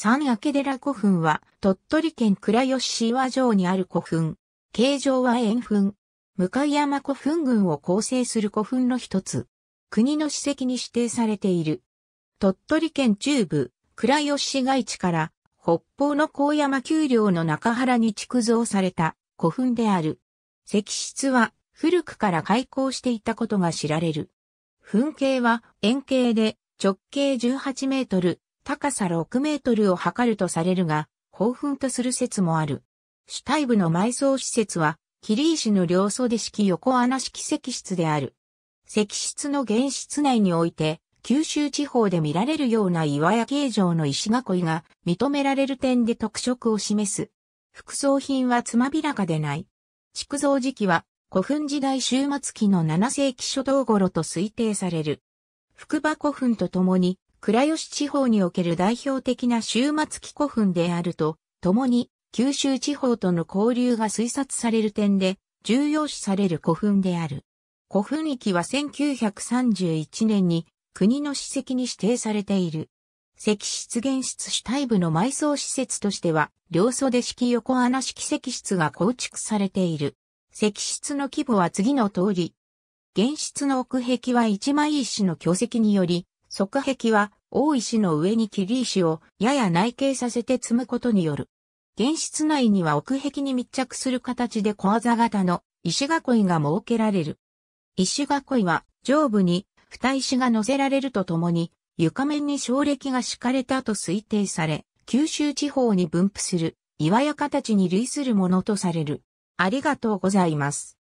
三明寺古墳は、鳥取県倉吉市和城にある古墳。形状は円墳。向山古墳群を構成する古墳の一つ。国の史跡に指定されている。鳥取県中部、倉吉市街地から北方の高山丘陵の中原に築造された古墳である。石室は古くから開港していたことが知られる。墳形は円形で直径18メートル、高さ6メートルを測るとされるが、興奮とする説もある。主体部の埋葬施設は、霧石の両袖式横穴式石室である。石室の原室内において、九州地方で見られるような岩屋形状の石囲いが認められる点で特色を示す。副葬品はつまびらかでない。築造時期は古墳時代終末期の7世紀初頭頃と推定される。福場古墳と共に倉吉地方における代表的な終末期古墳であると、共に九州地方との交流が推察される点で重要視される古墳である。古墳域は1931年に国の史跡に指定されている。石室現室主体部の埋葬施設としては、両袖式横穴式石室が構築されている。石室の規模は次の通り。現室の奥壁は一枚石の巨石により、側壁は大石の上に切石をやや内径させて積むことによる。原室内には奥壁に密着する形で小技型の石囲いが設けられる。石囲いは上部に蓋石が乗せられるとともに床面に衝撃が敷かれたと推定され、九州地方に分布する岩屋形に類するものとされる。ありがとうございます。